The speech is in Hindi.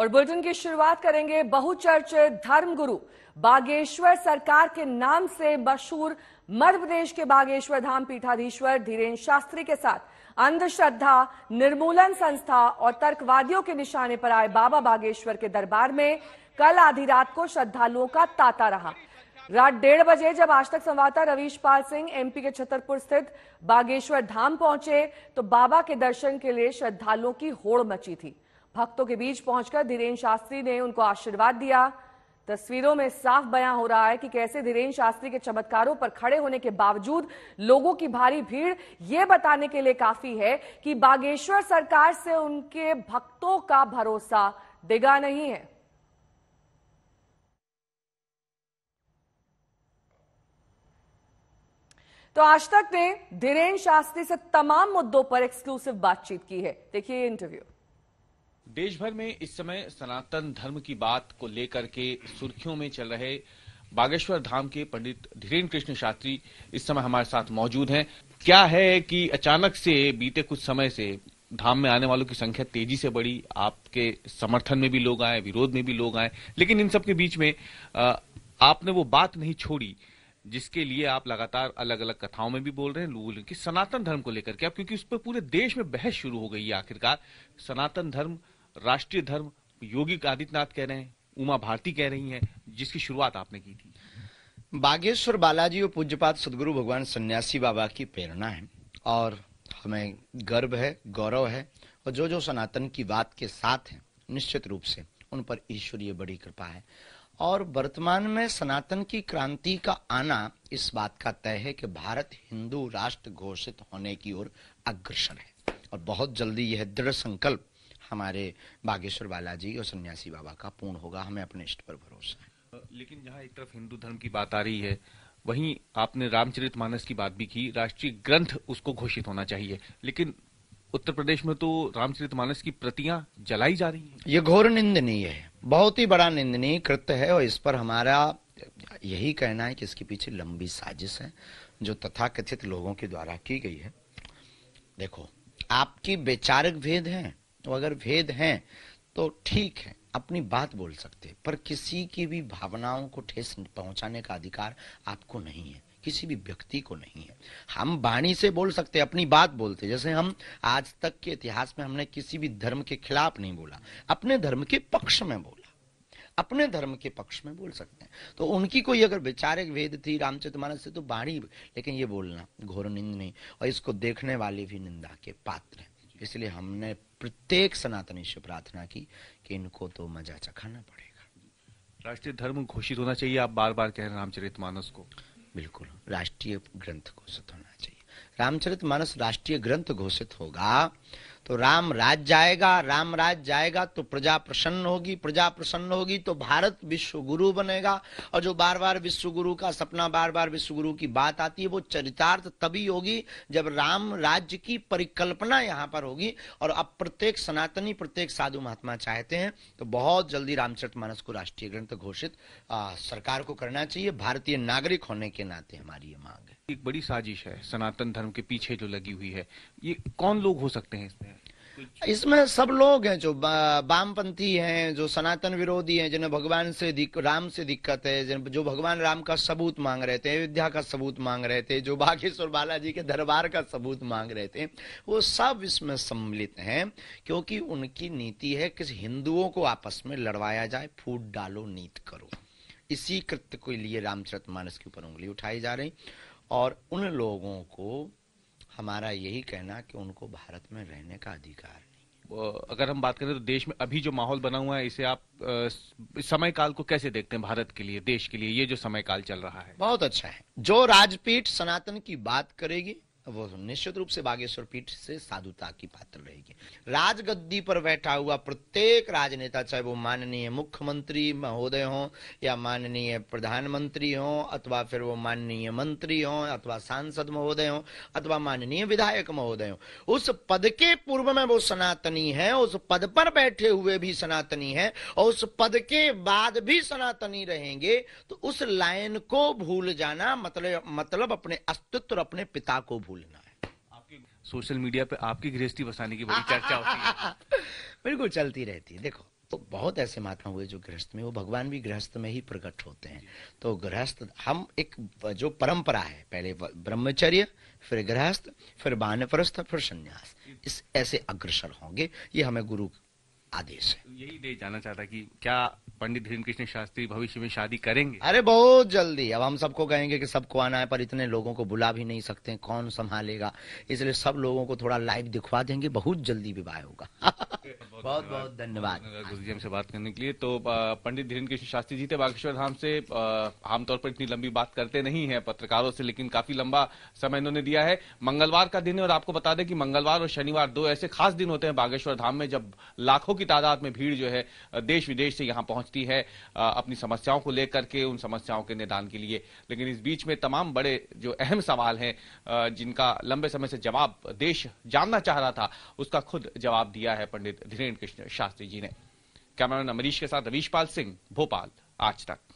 और बुलेटिन की शुरुआत करेंगे बहुचर्चित धर्मगुरु बागेश्वर सरकार के नाम से मशहूर मध्य प्रदेश के बागेश्वर धाम पीठाधीश्वर धीरेन्द्र शास्त्री के साथ अंधश्रद्धा निर्मूलन संस्था और तर्कवादियों के निशाने पर आए बाबा बागेश्वर के दरबार में कल आधी रात को श्रद्धालुओं का तांता रहा रात डेढ़ बजे जब आज तक संवाददाता रवीश पाल सिंह एमपी के छतरपुर स्थित बागेश्वर धाम पहुंचे तो बाबा के दर्शन के लिए श्रद्धालुओं की होड़ मची थी भक्तों के बीच पहुंचकर धीरेन्द्र शास्त्री ने उनको आशीर्वाद दिया तस्वीरों में साफ बयां हो रहा है कि कैसे धीरेन्द्र शास्त्री के चमत्कारों पर खड़े होने के बावजूद लोगों की भारी भीड़ ये बताने के लिए काफी है कि बागेश्वर सरकार से उनके भक्तों का भरोसा डिगा नहीं है तो आज तक ने धीरेन्द्र शास्त्री से तमाम मुद्दों पर एक्सक्लूसिव बातचीत की है देखिए इंटरव्यू देश भर में इस समय सनातन धर्म की बात को लेकर के सुर्खियों में चल रहे बागेश्वर धाम के पंडित धीरेन्द्र कृष्ण शास्त्री इस समय हमारे साथ मौजूद हैं क्या है कि अचानक से बीते कुछ समय से धाम में आने वालों की संख्या तेजी से बढ़ी आपके समर्थन में भी लोग आए विरोध में भी लोग आए लेकिन इन सबके बीच में आपने वो बात नहीं छोड़ी जिसके लिए आप लगातार अलग अलग कथाओं में भी बोल रहे हैं लोग की सनातन धर्म को लेकर के आप क्योंकि उस पर पूरे देश में बहस शुरू हो गई है आखिरकार सनातन धर्म राष्ट्रीय धर्म योगी आदित्यनाथ कह रहे हैं उमा भारती कह रही हैं जिसकी शुरुआत आपने की थी बागेश्वर बालाजी और पूज्यपात सदगुरु भगवान सन्यासी बाबा की प्रेरणा है और हमें गर्व है गौरव है और जो जो सनातन की बात के साथ हैं निश्चित रूप से उन पर ईश्वरीय बड़ी कृपा है और वर्तमान में सनातन की क्रांति का आना इस बात का तय है कि भारत हिंदू राष्ट्र घोषित होने की ओर अग्रसर है और बहुत जल्दी यह दृढ़ संकल्प हमारे बागेश्वर बालाजी और सन्यासी बाबा का पूर्ण होगा हमें अपने इष्ट पर भरोसा है लेकिन जहाँ एक तरफ हिंदू धर्म की बात आ रही है वहीं आपने रामचरित मानस की बात भी की राष्ट्रीय ग्रंथ उसको घोषित होना चाहिए लेकिन उत्तर प्रदेश में तो रामचरित मानस की प्रतियां जलाई जा रही है ये घोर निंदनीय है बहुत ही बड़ा निंदनीय कृत्य है और इस पर हमारा यही कहना है कि इसके पीछे लंबी साजिश है जो तथाकथित लोगों के द्वारा की गई है देखो आपकी वैचारिक भेद है तो अगर भेद हैं तो ठीक है अपनी बात बोल सकते पर किसी की भी भावनाओं को ठेस पहुंचाने का अधिकार आपको नहीं है किसी भी व्यक्ति को नहीं है हम वाणी से बोल सकते अपनी बात बोलते जैसे हम आज तक के इतिहास में हमने किसी भी धर्म के खिलाफ नहीं बोला अपने धर्म के पक्ष में बोला अपने धर्म के पक्ष में बोल सकते हैं तो उनकी कोई अगर वैचारिक भेद थी रामचरितमानस से तो बाणी लेकिन ये बोलना घोर निंद नहीं और इसको देखने वाले भी निंदा के पात्र हैं इसलिए हमने प्रत्येक सनातनी से प्रार्थना की कि इनको तो मजा चखाना पड़ेगा राष्ट्रीय धर्म घोषित होना चाहिए आप बार बार कह रहे रामचरित मानस को बिल्कुल राष्ट्रीय ग्रंथ घोषित होना चाहिए रामचरित मानस राष्ट्रीय ग्रंथ घोषित होगा तो राम राज जाएगा राम राज जाएगा तो प्रजा प्रसन्न होगी प्रजा प्रसन्न होगी तो भारत विश्व गुरु बनेगा और जो बार बार विश्व गुरु का सपना बार बार विश्व गुरु की बात आती है वो चरितार्थ तभी होगी जब राम राज्य की परिकल्पना यहाँ पर होगी और अब प्रत्येक सनातनी प्रत्येक साधु महात्मा चाहते हैं तो बहुत जल्दी रामचरित मानस को राष्ट्रीय ग्रंथ घोषित सरकार को करना चाहिए भारतीय नागरिक होने के नाते हमारी ये मांग है एक बड़ी साजिश है सनातन धर्म के पीछे जो लगी हुई है ये कौन लोग हो सकते हैं इसमें इसमें सब लोग हैं जो वामपंथी हैं जो सनातन विरोधी हैं जिन्हें भगवान से राम से दिक्कत है जो भगवान राम का सबूत मांग रहे थे अयोध्या का सबूत मांग रहे थे जो बागेश्वर बालाजी के दरबार का सबूत मांग रहे थे वो सब इसमें सम्मिलित हैं क्योंकि उनकी नीति है कि हिंदुओं को आपस में लड़वाया जाए फूट डालो नीत करो इसी कृत्य के लिए रामचरित मानस के ऊपर उंगली उठाई जा रही और उन लोगों को हमारा यही कहना कि उनको भारत में रहने का अधिकार अगर हम बात करें तो देश में अभी जो माहौल बना हुआ है इसे आप समय काल को कैसे देखते हैं भारत के लिए देश के लिए ये जो समय काल चल रहा है बहुत अच्छा है जो राजपीठ सनातन की बात करेगी वो निश्चित रूप से बागेश्वर पीठ से साधुता की पात्र रहेगी राजगद्दी पर बैठा हुआ प्रत्येक राजनेता चाहे वो माननीय मुख्यमंत्री महोदय हो या माननीय प्रधानमंत्री हो अथवा फिर वो माननीय मंत्री हो अथवा सांसद महोदय हो अथवा माननीय विधायक महोदय हो उस पद के पूर्व में वो सनातनी है उस पद पर बैठे हुए भी सनातनी है और उस पद के बाद भी सनातनी रहेंगे तो उस लाइन को भूल जाना मतलब मतलब अपने अस्तित्व अपने पिता को भूल लेना है आपकी सोशल मीडिया पे आपकी गृहस्थी बसाने की बड़ी चर्चा होती है बिल्कुल चलती रहती है देखो तो बहुत ऐसे महात्मा हुए जो गृहस्थ में वो भगवान भी गृहस्थ में ही प्रकट होते हैं तो गृहस्थ हम एक जो परंपरा है पहले ब्रह्मचर्य फिर गृहस्थ फिर बानप्रस्थ फिर संन्यास इस ऐसे अग्रसर होंगे ये हमें गुरु आदेश है यही दे जाना चाहता कि क्या पंडित धीरेन्द्र कृष्ण शास्त्री भविष्य में शादी करेंगे अरे बहुत जल्दी अब हम सबको कहेंगे कि सबको आना है पर इतने लोगों को बुला भी नहीं सकते कौन संभालेगा इसलिए सब लोगों को थोड़ा लाइव दिखवा देंगे बहुत जल्दी विवाह होगा बहुत बहुत धन्यवाद गुरु जी हमसे बात करने के लिए तो पंडित धीरेन्द्र कृष्ण शास्त्री जी थे बागेश्वर धाम से आमतौर पर इतनी लंबी बात करते नहीं है पत्रकारों से लेकिन काफी लंबा समय इन्होंने दिया है मंगलवार का दिन है और आपको बता दें कि मंगलवार और शनिवार दो ऐसे खास दिन होते हैं बागेश्वर धाम में जब लाखों की तादाद में भीड़ जो है देश विदेश से यहाँ पहुंचती है अपनी समस्याओं को लेकर के उन समस्याओं के निदान के लिए लेकिन इस बीच में तमाम बड़े जो अहम सवाल हैं जिनका लंबे समय से जवाब देश जानना चाह रहा था उसका खुद जवाब दिया है पंडित धीरेन्द्र कृष्ण शास्त्री जी ने कैमरामैन अमरीश के साथ रवीश पाल सिंह भोपाल आज तक